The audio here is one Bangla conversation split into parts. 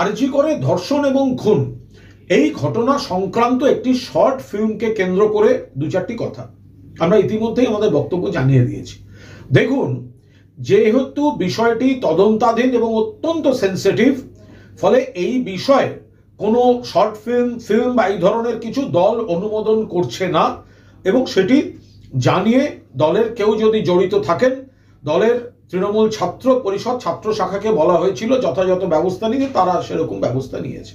আরজি করে ধর্ষণ এবং খুন এই ঘটনা সংক্রান্ত একটি শর্ট ফিল্মকে কেন্দ্র করে দু চারটি কথা আমরা ইতিমধ্যেই আমাদের বক্তব্য জানিয়ে দিয়েছি দেখুন যেহেতু বিষয়টি তদন্তাধীন এবং অত্যন্ত সেন্সিটিভ ফলে এই বিষয়ে কোনো শর্ট ফিল্ম ফিল্ম বা এই ধরনের কিছু দল অনুমোদন করছে না এবং সেটি জানিয়ে দলের কেউ যদি জড়িত থাকেন দলের তৃণমূল ছাত্র পরিষদ ছাত্র শাখাকে বলা হয়েছিল যথাযথ ব্যবস্থা নিতে তারা সেরকম ব্যবস্থা নিয়েছে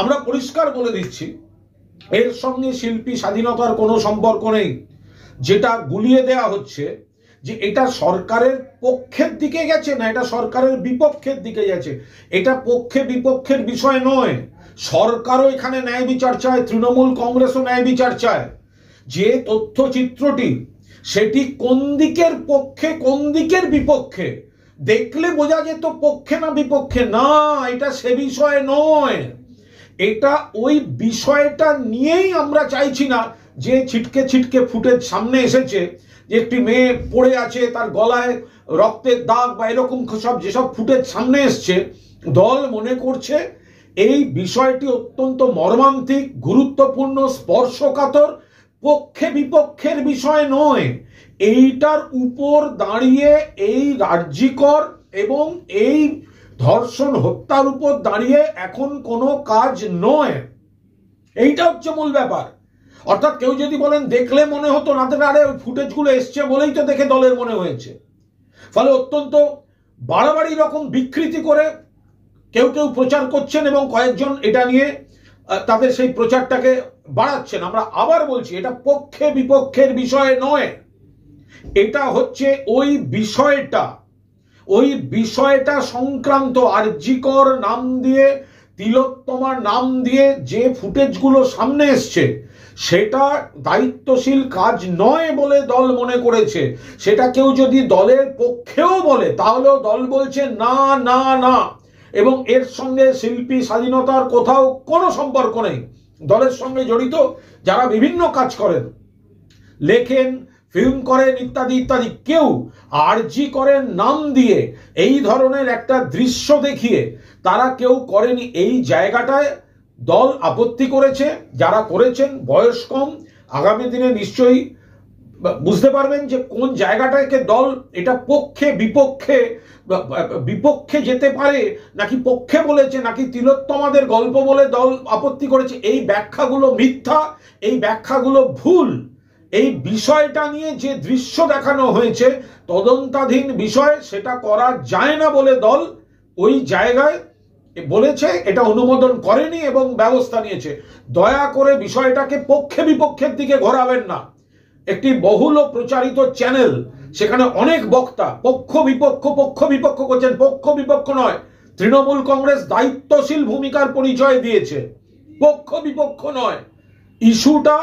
আমরা পরিষ্কার বলে দিচ্ছি এর সঙ্গে শিল্পী স্বাধীনতার কোনো সম্পর্ক নেই যেটা গুলিয়ে দেয়া হচ্ছে যে এটা সরকারের পক্ষের দিকে গেছে না এটা সরকারের বিপক্ষের দিকে গেছে এটা পক্ষে বিপক্ষের বিষয় নয় সরকারও এখানে ন্যায় বিচার চায় তৃণমূল কংগ্রেসও ন্যায় বিচার চায় যে তথ্যচিত্রটি সেটি কোন দিকের পক্ষে কোন দিকের বিপক্ষে দেখলে বোঝা যেত পক্ষে না বিপক্ষে না এটা সে বিষয়ে নয় এটা ওই বিষয়টা নিয়েই আমরা চাইছি না যে ছিটকে ছিটকে ফুটে সামনে এসেছে যে একটি মেয়ে পড়ে আছে তার গলায় রক্তের দাগ বা এরকম সব যেসব ফুটের সামনে এসছে দল মনে করছে এই বিষয়টি অত্যন্ত মর্মান্তিক গুরুত্বপূর্ণ স্পর্শকাতর পক্ষে বিপক্ষের বিষয় নয় এইটার উপর দাঁড়িয়ে এই রাজ্যিকর এবং এই ধর্ষণ হত্যার উপর দাঁড়িয়ে এখন কোনো কাজ নয় এইটা হচ্ছে মূল ব্যাপার অর্থাৎ কেউ যদি বলেন দেখলে মনে হতো না আরে ওই ফুটেজগুলো এসছে বলেই তো দেখে দলের মনে হয়েছে ফলে অত্যন্ত বাড়াবাড়ি রকম বিকৃতি করে কেউ কেউ প্রচার করছেন এবং কয়েকজন এটা নিয়ে তাদের সেই প্রচারটাকে বাড়াচ্ছেন আমরা আবার বলছি এটা পক্ষে বিপক্ষের বিষয় নয় এটা হচ্ছে ওই বিষয়টা ওই বিষয়টা সংক্রান্ত আর নাম দিয়ে তিলোত্তমার নাম দিয়ে যে ফুটেজগুলো সামনে এসছে সেটা দায়িত্বশীল কাজ নয় বলে দল মনে করেছে সেটা কেউ যদি দলের পক্ষেও বলে তাহলেও দল বলছে না না না এবং এর সঙ্গে শিল্পী স্বাধীনতার কোথাও কোনো সম্পর্ক নেই দলের সঙ্গে জড়িত যারা বিভিন্ন কাজ করেন লেখেন ফিল্ম করেন ইত্যাদি ইত্যাদি কেউ আরজি করেন নাম দিয়ে এই ধরনের একটা দৃশ্য দেখিয়ে তারা কেউ করেনি এই জায়গাটায় দল আপত্তি করেছে যারা করেছেন বয়স কম আগামী দিনে নিশ্চয়ই বুঝতে পারবেন যে কোন জায়গাটাকে দল এটা পক্ষে বিপক্ষে বিপক্ষে যেতে পারে নাকি পক্ষে বলেছে নাকি তিলোত্তমাদের গল্প বলে দল আপত্তি করেছে এই ব্যাখ্যাগুলো মিথ্যা এই ব্যাখ্যাগুলো ভুল এই বিষয়টা নিয়ে যে দৃশ্য দেখানো হয়েছে তদন্তাধীন বিষয় সেটা করা যায় না বলে দল ওই জায়গায় বলেছে এটা অনুমোদন করেনি এবং ব্যবস্থা নিয়েছে দয়া করে বিষয়টাকে পক্ষে বিপক্ষের দিকে ঘোরাবেন না একটি বহুল প্রচারিত চ্যানেল সেখানে অনেক বক্তা পক্ষ বিপক্ষ পক্ষ বিপক্ষ করছেন পক্ষ বিপক্ষ নয় তৃণমূল কংগ্রেস দায়িত্বশীল ভূমিকার পরিচয় দিয়েছে পক্ষ বিপক্ষ নয় ইস্যুটা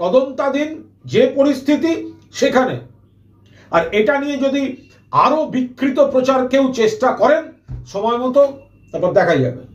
তদন্তাধীন যে পরিস্থিতি সেখানে আর এটা নিয়ে যদি আরও বিকৃত প্রচার কেউ চেষ্টা করেন সময় মতো তারপর দেখাই যাবে